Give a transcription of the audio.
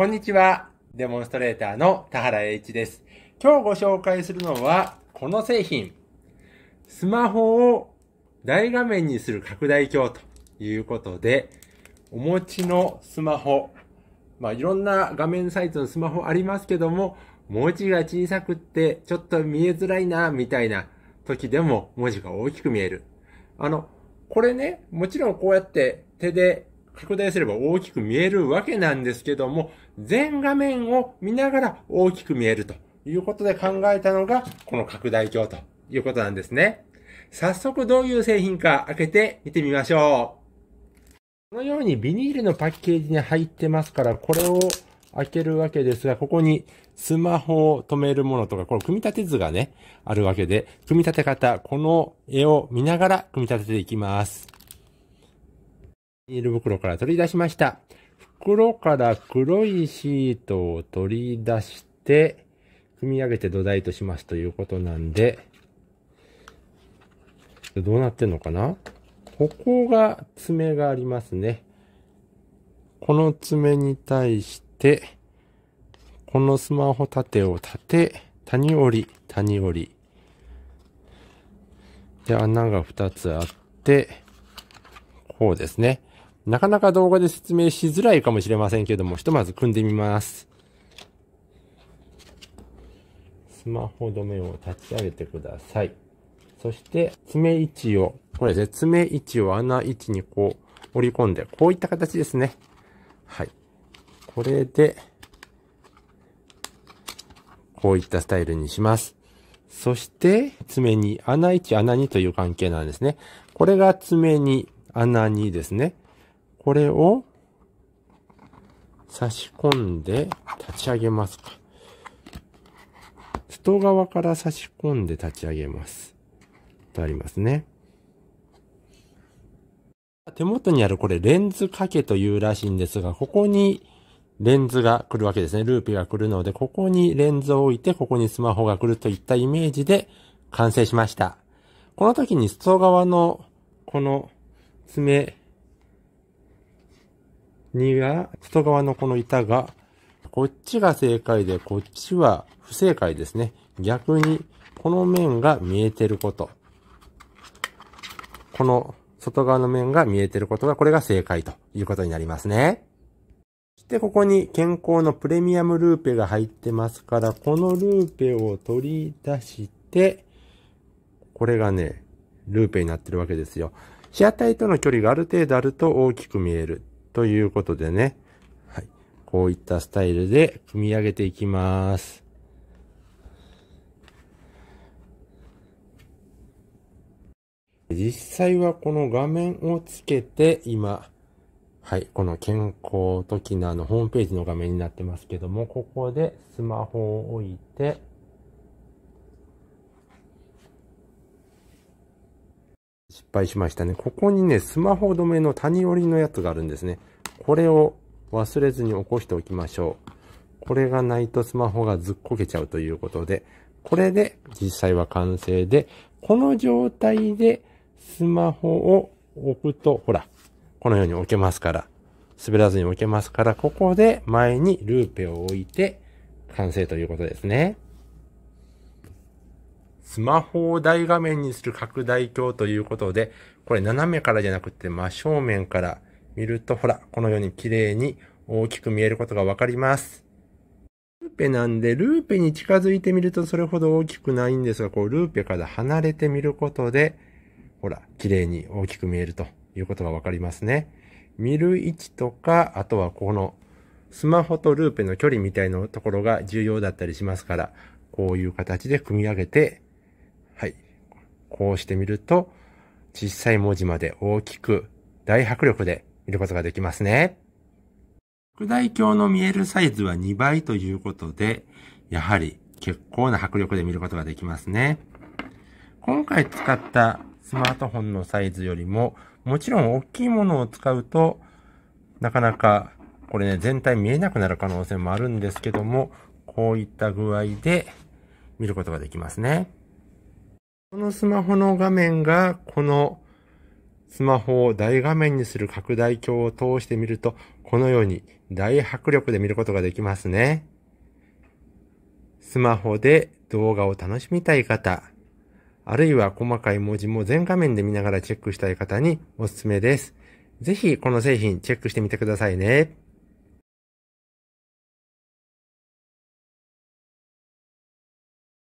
こんにちは。デモンストレーターの田原栄一です。今日ご紹介するのは、この製品。スマホを大画面にする拡大鏡ということで、お持ちのスマホ。まあ、いろんな画面サイズのスマホありますけども、文字が小さくってちょっと見えづらいな、みたいな時でも文字が大きく見える。あの、これね、もちろんこうやって手で拡大すれば大きく見えるわけなんですけども、全画面を見ながら大きく見えるということで考えたのが、この拡大鏡ということなんですね。早速どういう製品か開けて見てみましょう。このようにビニールのパッケージに入ってますから、これを開けるわけですが、ここにスマホを止めるものとか、この組み立て図がね、あるわけで、組み立て方、この絵を見ながら組み立てていきます。ビニール袋から取り出しました。袋から黒いシートを取り出して、組み上げて土台としますということなんで、どうなってんのかなここが爪がありますね。この爪に対して、このスマホ縦を立て、谷折り、谷折り。で、穴が2つあって、こうですね。なかなか動画で説明しづらいかもしれませんけども、ひとまず組んでみます。スマホ止めを立ち上げてください。そして、爪位置を、これですね、爪位置を穴位置にこう、折り込んで、こういった形ですね。はい。これで、こういったスタイルにします。そして、爪に穴1、穴2という関係なんですね。これが爪に穴2ですね。これを差し込んで立ち上げますか。外側から差し込んで立ち上げます。とありますね。手元にあるこれレンズ掛けというらしいんですが、ここにレンズが来るわけですね。ルーーが来るので、ここにレンズを置いて、ここにスマホが来るといったイメージで完成しました。この時に外側のこの爪2が、外側のこの板が、こっちが正解で、こっちは不正解ですね。逆に、この面が見えてること。この外側の面が見えてることが、これが正解ということになりますね。そしてここに健康のプレミアムルーペが入ってますから、このルーペを取り出して、これがね、ルーペになってるわけですよ。被写体との距離がある程度あると大きく見える。ということでね、はい。こういったスタイルで組み上げていきます。実際はこの画面をつけて今、はい、この健康ときなのホームページの画面になってますけども、ここでスマホを置いて、敗しましたね。ここにね、スマホ止めの谷折りのやつがあるんですね。これを忘れずに起こしておきましょう。これがないとスマホがずっこけちゃうということで、これで実際は完成で、この状態でスマホを置くと、ほら、このように置けますから、滑らずに置けますから、ここで前にルーペを置いて完成ということですね。スマホを大画面にする拡大鏡ということで、これ斜めからじゃなくて真正面から見ると、ほら、このように綺麗に大きく見えることがわかります。ルーペなんで、ルーペに近づいてみるとそれほど大きくないんですが、こう、ルーペから離れてみることで、ほら、綺麗に大きく見えるということがわかりますね。見る位置とか、あとはこの、スマホとルーペの距離みたいなところが重要だったりしますから、こういう形で組み上げてはい。こうしてみると、小さい文字まで大きく大迫力で見ることができますね。副大鏡の見えるサイズは2倍ということで、やはり結構な迫力で見ることができますね。今回使ったスマートフォンのサイズよりも、もちろん大きいものを使うと、なかなか、これね、全体見えなくなる可能性もあるんですけども、こういった具合で見ることができますね。このスマホの画面が、このスマホを大画面にする拡大鏡を通してみると、このように大迫力で見ることができますね。スマホで動画を楽しみたい方、あるいは細かい文字も全画面で見ながらチェックしたい方におすすめです。ぜひこの製品チェックしてみてくださいね。